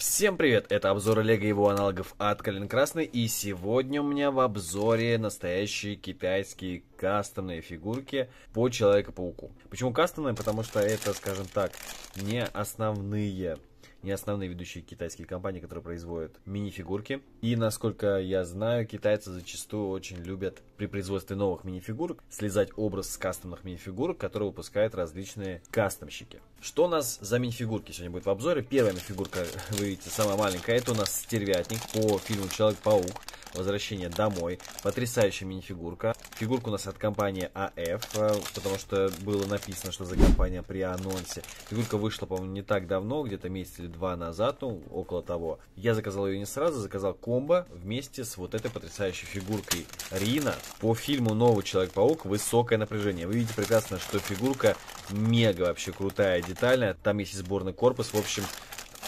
Всем привет, это обзор Олега и его аналогов от Калин Красный, и сегодня у меня в обзоре настоящие китайские кастомные фигурки по человека пауку Почему кастомные? Потому что это, скажем так, не основные не основные ведущие китайские компании, которые производят мини-фигурки. И, насколько я знаю, китайцы зачастую очень любят при производстве новых мини-фигурок слезать образ с кастомных мини-фигурок, которые выпускают различные кастомщики. Что у нас за мини-фигурки сегодня будет в обзоре? Первая мини-фигурка, вы видите, самая маленькая, это у нас стервятник по фильму «Человек-паук» возвращение домой. Потрясающая мини-фигурка. Фигурка у нас от компании AF, а э, потому что было написано, что за компания при анонсе. Фигурка вышла, по-моему, не так давно, где-то месяц или два назад, ну, около того. Я заказал ее не сразу, заказал комбо вместе с вот этой потрясающей фигуркой Рина. По фильму «Новый Человек-паук» высокое напряжение. Вы видите прекрасно, что фигурка мега вообще крутая, детальная. Там есть и сборный корпус. В общем,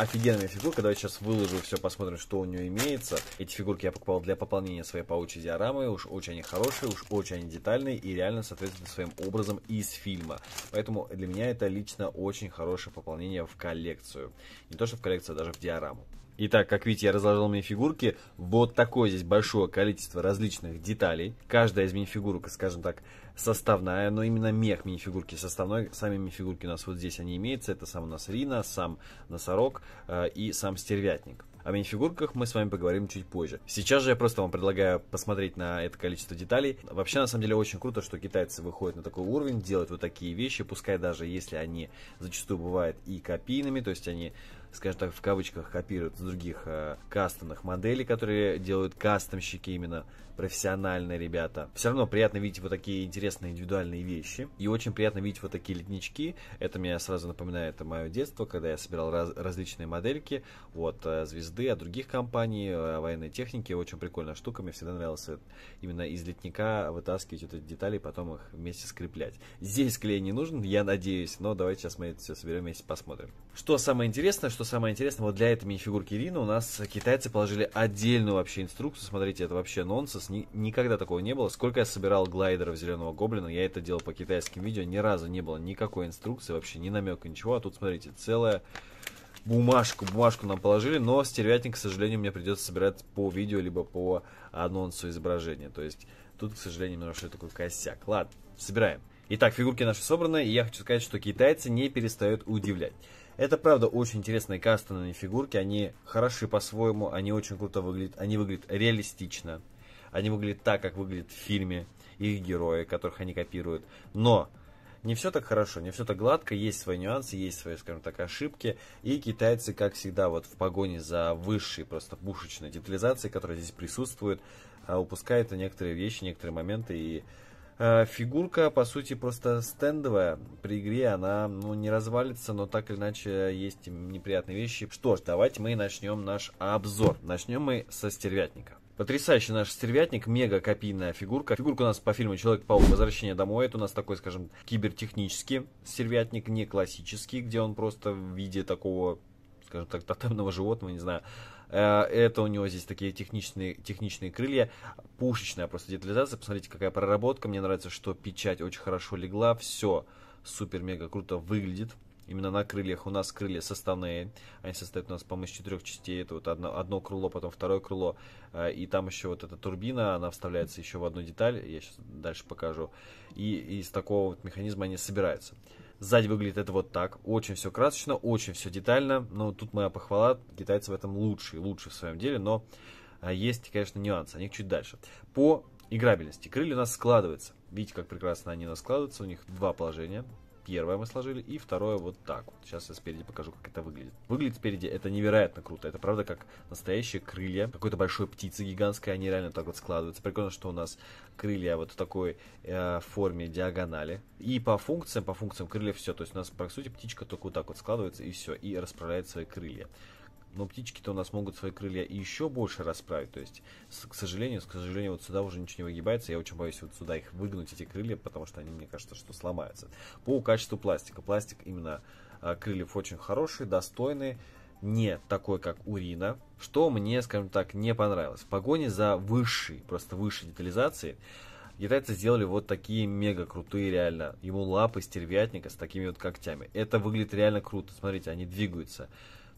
офигенная фигурка. Давайте сейчас выложу все, посмотрим, что у нее имеется. Эти фигурки я покупал для пополнения своей паучьей диорамы. Уж очень они хорошие, уж очень они детальные и реально соответствуют своим образом из фильма. Поэтому для меня это лично очень хорошее пополнение в коллекцию. Не то, что в коллекцию, а даже в диораму. Итак, как видите, я разложил мини-фигурки. Вот такое здесь большое количество различных деталей. Каждая из мини-фигурок, скажем так, составная, но именно мех мини-фигурки составной. Сами мини-фигурки у нас вот здесь они имеются. Это сам у нас Рина, сам носорог э, и сам стервятник. О мини-фигурках мы с вами поговорим чуть позже. Сейчас же я просто вам предлагаю посмотреть на это количество деталей. Вообще, на самом деле, очень круто, что китайцы выходят на такой уровень, делают вот такие вещи, пускай даже если они зачастую бывают и копийными, то есть они скажем так, в кавычках копируют с других э, кастомных моделей, которые делают кастомщики именно профессионально, ребята. Все равно приятно видеть вот такие интересные индивидуальные вещи. И очень приятно видеть вот такие леднички. Это меня сразу напоминает мое детство, когда я собирал раз, различные модельки от э, звезды, от других компаний, э, военной техники. Очень прикольная штука. Мне всегда нравилось именно из летника вытаскивать вот эти детали и потом их вместе скреплять. Здесь клей не нужен, я надеюсь. Но давайте сейчас мы это все соберем вместе посмотрим. Что самое интересное, что самое интересное, вот для этой мини-фигурки Ирины у нас китайцы положили отдельную вообще инструкцию. Смотрите, это вообще нонсенс ни, никогда такого не было. Сколько я собирал глайдеров Зеленого Гоблина, я это делал по китайским видео, ни разу не было никакой инструкции, вообще ни намека, ничего. А тут, смотрите, целая бумажку, бумажку нам положили, но стервятник, к сожалению, мне придется собирать по видео, либо по анонсу изображения. То есть тут, к сожалению, немножко такой косяк. Ладно, собираем. Итак, фигурки наши собраны, и я хочу сказать, что китайцы не перестают удивлять. Это, правда, очень интересные кастомные фигурки, они хороши по-своему, они очень круто выглядят, они выглядят реалистично. Они выглядят так, как выглядят в фильме их герои, которых они копируют. Но не все так хорошо, не все так гладко, есть свои нюансы, есть свои, скажем так, ошибки. И китайцы, как всегда, вот в погоне за высшей просто пушечной детализацией, которая здесь присутствует, а, упускают некоторые вещи, некоторые моменты. И а, фигурка, по сути, просто стендовая. При игре она ну, не развалится, но так или иначе есть неприятные вещи. Что ж, давайте мы начнем наш обзор. Начнем мы со стервятника. Потрясающий наш стервятник, мега копийная фигурка. Фигурка у нас по фильму «Человек-паук. Возвращение домой». Это у нас такой, скажем, кибертехнический стервятник, не классический, где он просто в виде такого, скажем так, тотемного животного, не знаю. Э, это у него здесь такие техничные, техничные крылья, пушечная просто детализация. Посмотрите, какая проработка. Мне нравится, что печать очень хорошо легла. Все супер-мега круто выглядит именно на крыльях. У нас крылья составные, они состоят у нас, по-моему, из четырех частей. Это вот одно, одно крыло, потом второе крыло, э, и там еще вот эта турбина, она вставляется еще в одну деталь, я сейчас дальше покажу. И из такого вот механизма они собираются. Сзади выглядит это вот так. Очень все красочно, очень все детально. Но тут моя похвала, китайцы в этом лучшие, лучшие в своем деле, но э, есть, конечно, нюансы, о них чуть дальше. По играбельности. Крылья у нас складываются. Видите, как прекрасно они у нас складываются. У них два положения первое мы сложили, и второе вот так вот. Сейчас я спереди покажу, как это выглядит. Выглядит спереди это невероятно круто. Это правда как настоящие крылья какой-то большой птицы гигантской. Они реально так вот складываются. Прикольно, что у нас крылья вот в такой э, форме диагонали. И по функциям, по функциям крыльев все. То есть у нас, по сути, птичка только вот так вот складывается и все. И расправляет свои крылья но птички-то у нас могут свои крылья еще больше расправить. То есть, к сожалению, к сожалению, вот сюда уже ничего не выгибается. Я очень боюсь вот сюда их выгнуть, эти крылья, потому что они, мне кажется, что сломаются. По качеству пластика. Пластик именно а, крыльев очень хороший, достойный не такой, как Урина, что мне, скажем так, не понравилось. В погоне за высшей, просто высшей детализацией Китайцы сделали вот такие мега крутые реально. Ему лапы стервятника с такими вот когтями. Это выглядит реально круто. Смотрите, они двигаются.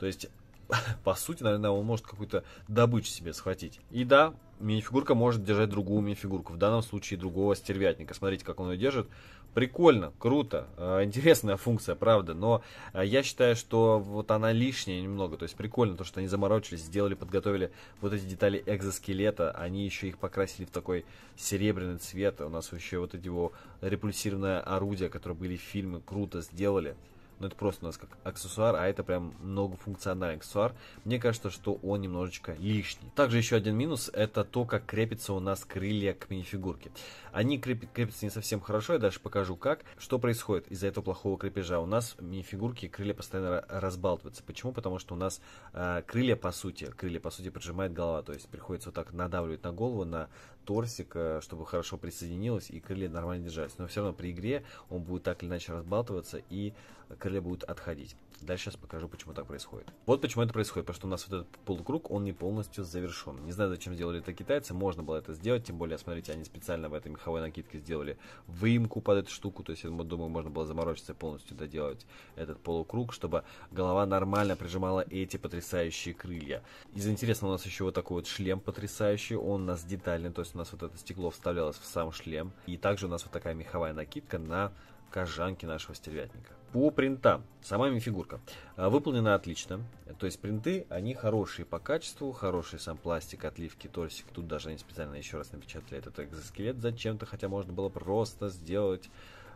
То есть по сути, наверное, он может какую-то добычу себе схватить. И да, мини-фигурка может держать другую мини-фигурку, в данном случае другого стервятника. Смотрите, как он ее держит. Прикольно, круто, э, интересная функция, правда, но э, я считаю, что вот она лишняя немного, то есть прикольно то, что они заморочились, сделали, подготовили вот эти детали экзоскелета, они еще их покрасили в такой серебряный цвет, у нас еще вот эти его репульсированное орудие, которые были в фильме, круто сделали но ну, это просто у нас как аксессуар, а это прям многофункциональный аксессуар. Мне кажется, что он немножечко лишний. Также еще один минус, это то, как крепится у нас крылья к минифигурке. Они крепят, крепятся не совсем хорошо, я даже покажу как. Что происходит из-за этого плохого крепежа? У нас минифигурки крылья постоянно разбалтываются. Почему? Потому что у нас э, крылья по сути, крылья по сути поджимает голова, то есть приходится вот так надавливать на голову, на торсик, э, чтобы хорошо присоединилось и крылья нормально держались. Но все равно при игре он будет так или иначе разбалтываться и крылья будут отходить. Дальше сейчас покажу, почему так происходит. Вот почему это происходит, потому что у нас вот этот полукруг, он не полностью завершен. Не знаю, зачем сделали это китайцы, можно было это сделать, тем более, смотрите, они специально в этой меховой накидке сделали выемку под эту штуку, то есть, я думаю, можно было заморочиться и полностью доделать этот полукруг, чтобы голова нормально прижимала эти потрясающие крылья. Из интересного у нас еще вот такой вот шлем потрясающий, он у нас детальный, то есть у нас вот это стекло вставлялось в сам шлем. И также у нас вот такая меховая накидка на кожанки нашего стервятника. По принтам. Сама фигурка. А, выполнена отлично. То есть принты, они хорошие по качеству, хороший сам пластик, отливки, торсик. Тут даже они специально еще раз напечатали этот экзоскелет зачем-то, хотя можно было просто сделать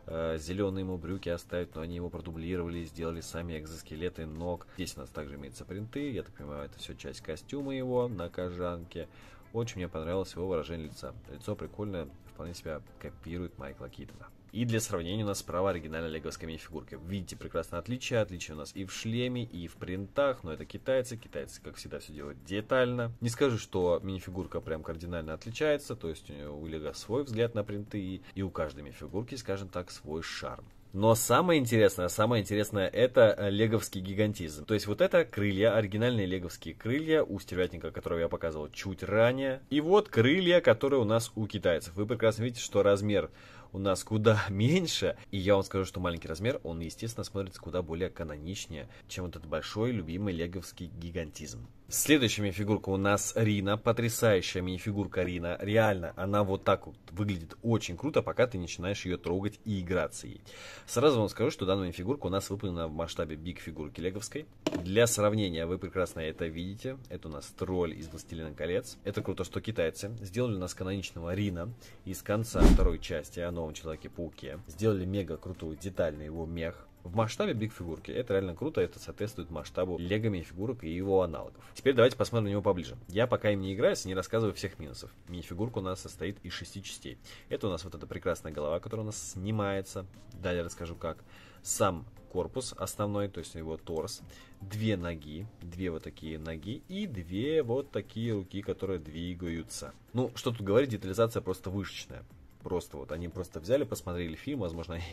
э, зеленые ему брюки оставить, но они его продублировали, сделали сами экзоскелеты ног. Здесь у нас также имеются принты, я так понимаю, это все часть костюма его на кожанке. Очень мне понравилось его выражение лица. Лицо прикольное, вполне себя копирует Майкла Китона. И для сравнения у нас справа оригинальная леговская мини-фигурка. Видите прекрасное отличие. Отличие у нас и в шлеме, и в принтах. Но это китайцы. Китайцы, как всегда, все делают детально. Не скажу, что мини-фигурка прям кардинально отличается. То есть у Лего свой взгляд на принты. И у каждой мини-фигурки, скажем так, свой шарм. Но самое интересное, самое интересное, это э, леговский гигантизм. То есть вот это крылья, оригинальные леговские крылья у стервятника, которого я показывал чуть ранее. И вот крылья, которые у нас у китайцев. Вы прекрасно видите, что размер у нас куда меньше. И я вам скажу, что маленький размер, он, естественно, смотрится куда более каноничнее, чем вот этот большой, любимый леговский гигантизм. Следующая фигурка у нас Рина, потрясающая мини фигурка Рина. Реально, она вот так вот выглядит очень круто, пока ты начинаешь ее трогать и играться ей. Сразу вам скажу, что данная фигурка у нас выполнена в масштабе биг фигурки леговской. Для сравнения, вы прекрасно это видите. Это у нас тролль из «Властелина колец». Это круто, что китайцы сделали у нас каноничного Рина из конца второй части. Оно новом Человеке-пауке. Сделали мега крутую деталь на его мех. В масштабе биг фигурки. Это реально круто, это соответствует масштабу легами фигурок и его аналогов. Теперь давайте посмотрим на него поближе. Я пока им не играюсь, не рассказываю всех минусов. Мини-фигурка у нас состоит из шести частей. Это у нас вот эта прекрасная голова, которая у нас снимается. Далее расскажу как. Сам корпус основной, то есть его торс, две ноги, две вот такие ноги и две вот такие руки, которые двигаются. Ну, что тут говорить, детализация просто вышечная. Просто вот они просто взяли, посмотрели фильм, возможно, они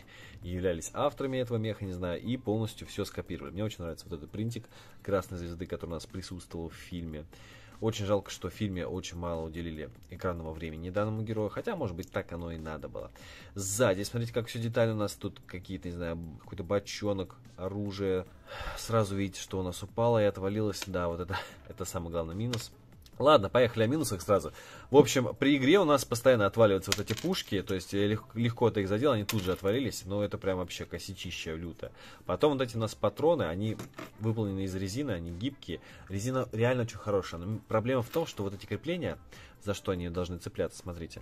являлись авторами этого меха, не знаю, и полностью все скопировали. Мне очень нравится вот этот принтик красной звезды, который у нас присутствовал в фильме. Очень жалко, что в фильме очень мало уделили экранного времени данному герою, хотя, может быть, так оно и надо было. Сзади, смотрите, как все детали у нас тут какие-то, не знаю, какой-то бочонок, оружие. Сразу видите, что у нас упало и отвалилось. Да, вот это, это самый главный минус. Ладно, поехали о минусах сразу. В общем, при игре у нас постоянно отваливаются вот эти пушки, то есть э, легко, легко ты их задел, они тут же отвалились, но это прям вообще косячище люто. Потом вот эти у нас патроны, они выполнены из резины, они гибкие. Резина реально очень хорошая, но проблема в том, что вот эти крепления, за что они должны цепляться, смотрите.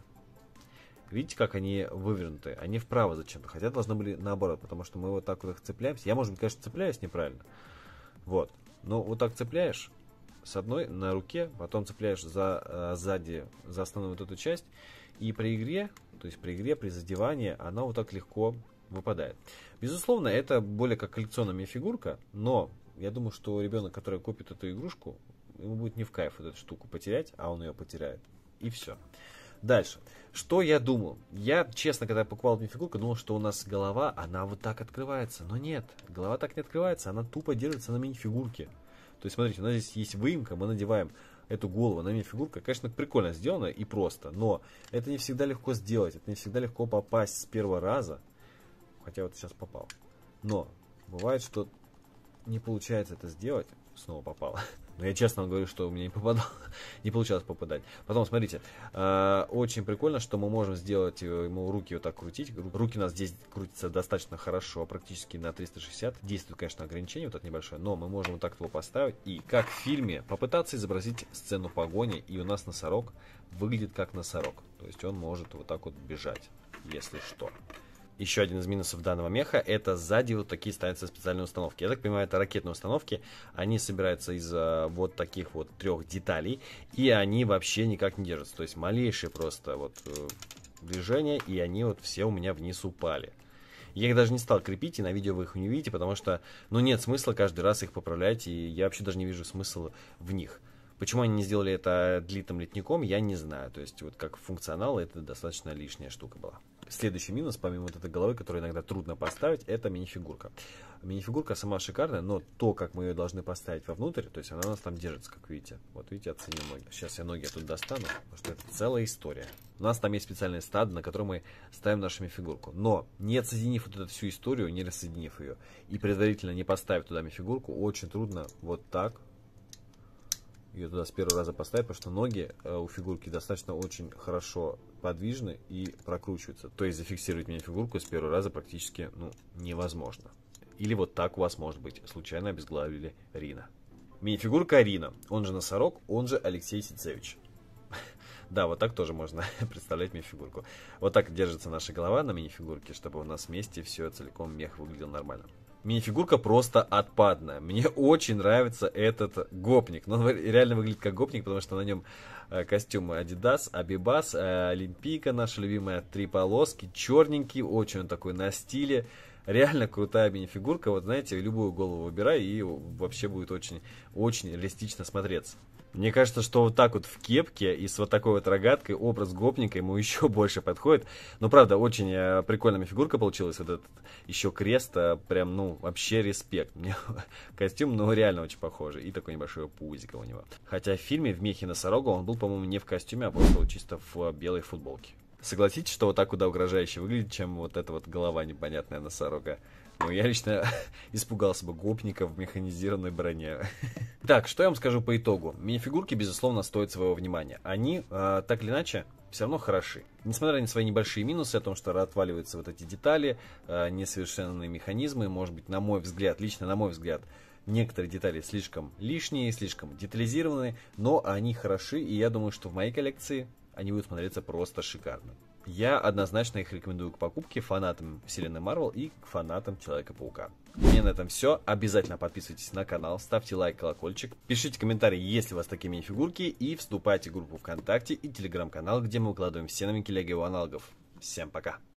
Видите, как они вывернуты? Они вправо зачем-то, хотя должны были наоборот, потому что мы вот так вот их цепляемся. Я, может быть, конечно, цепляюсь неправильно. Вот. Но вот так цепляешь, с одной на руке, потом цепляешь за, э, сзади за основную вот эту часть, и при игре, то есть при игре, при задевании, она вот так легко выпадает. Безусловно, это более как коллекционная фигурка, но я думаю, что ребенок, который купит эту игрушку, ему будет не в кайф эту штуку потерять, а он ее потеряет. И все. Дальше. Что я думал? Я, честно, когда покупал эту фигурку, думал, что у нас голова, она вот так открывается. Но нет, голова так не открывается, она тупо держится на мини-фигурке. То есть, смотрите, у нас здесь есть выемка, мы надеваем эту голову на мини-фигурка, конечно, прикольно сделано и просто, но это не всегда легко сделать, это не всегда легко попасть с первого раза, хотя вот сейчас попал. Но бывает, что не получается это сделать, снова попало. Но я честно говорю, что у меня не попадал, не получалось попадать. Потом, смотрите, э, очень прикольно, что мы можем сделать э, ему руки вот так крутить. Руки у нас здесь крутятся достаточно хорошо, практически на 360. Действует, конечно, ограничение вот это небольшое, но мы можем вот так его поставить. И как в фильме, попытаться изобразить сцену погони, и у нас носорог выглядит как носорог. То есть он может вот так вот бежать, если что еще один из минусов данного меха, это сзади вот такие ставятся специальные установки. Я так понимаю, это ракетные установки, они собираются из э, вот таких вот трех деталей, и они вообще никак не держатся. То есть малейшие просто вот э, движения, и они вот все у меня вниз упали. Я их даже не стал крепить, и на видео вы их не увидите, потому что, ну, нет смысла каждый раз их поправлять, и я вообще даже не вижу смысла в них. Почему они не сделали это длинным летником, я не знаю. То есть вот как функционал это достаточно лишняя штука была. Следующий минус, помимо вот этой головы, которую иногда трудно поставить, это мини-фигурка. Мини-фигурка сама шикарная, но то, как мы ее должны поставить вовнутрь, то есть она у нас там держится, как видите. Вот видите, оценим ноги. Сейчас я ноги тут достану, потому что это целая история. У нас там есть специальный стад, на котором мы ставим нашу мини-фигурку, Но не отсоединив вот эту всю историю, не рассоединив ее, и предварительно не поставив туда мини-фигурку очень трудно вот так ее туда с первого раза поставить, потому что ноги э, у фигурки достаточно очень хорошо подвижны и прокручиваются. То есть зафиксировать меня фигурку с первого раза практически ну, невозможно. Или вот так у вас может быть. Случайно обезглавили Рина. Мини-фигурка Рина, он же Носорог, он же Алексей Сицевич. Да, вот так тоже можно представлять мини-фигурку. Вот так держится наша голова на мини-фигурке, чтобы у нас вместе все целиком мех выглядел нормально. Мини фигурка просто отпадная. Мне очень нравится этот гопник. Но он реально выглядит как гопник, потому что на нем э, костюмы Adidas, Abibas, э, Олимпийка наша любимая, три полоски, черненький, очень он такой на стиле. Реально крутая мини фигурка. вот знаете, любую голову выбирай, и вообще будет очень, очень реалистично смотреться. Мне кажется, что вот так вот в кепке и с вот такой вот рогаткой образ гопника ему еще больше подходит. Но правда, очень э, прикольная фигурка получилась. Вот этот еще крест, э, прям, ну, вообще респект. Мне костюм, ну, реально очень похожий. И такое небольшое пузико у него. Хотя в фильме в мехе носорога он был, по-моему, не в костюме, а просто чисто в белой футболке. Согласитесь, что вот так куда угрожающе выглядит, чем вот эта вот голова непонятная носорога. Ну, я лично испугался бы гопника в механизированной броне. так, что я вам скажу по итогу? Минифигурки, безусловно, стоят своего внимания. Они, э, так или иначе, все равно хороши. Несмотря на свои небольшие минусы, о том, что отваливаются вот эти детали, э, несовершенные механизмы, может быть, на мой взгляд, лично на мой взгляд, некоторые детали слишком лишние, слишком детализированные, но они хороши, и я думаю, что в моей коллекции они будут смотреться просто шикарно. Я однозначно их рекомендую к покупке фанатам вселенной Марвел и к фанатам Человека-паука. Мне на этом все. Обязательно подписывайтесь на канал, ставьте лайк, колокольчик, пишите комментарии, если у вас такие мини-фигурки, и вступайте в группу ВКонтакте и Телеграм-канал, где мы выкладываем все новинки Лего аналогов. Всем пока!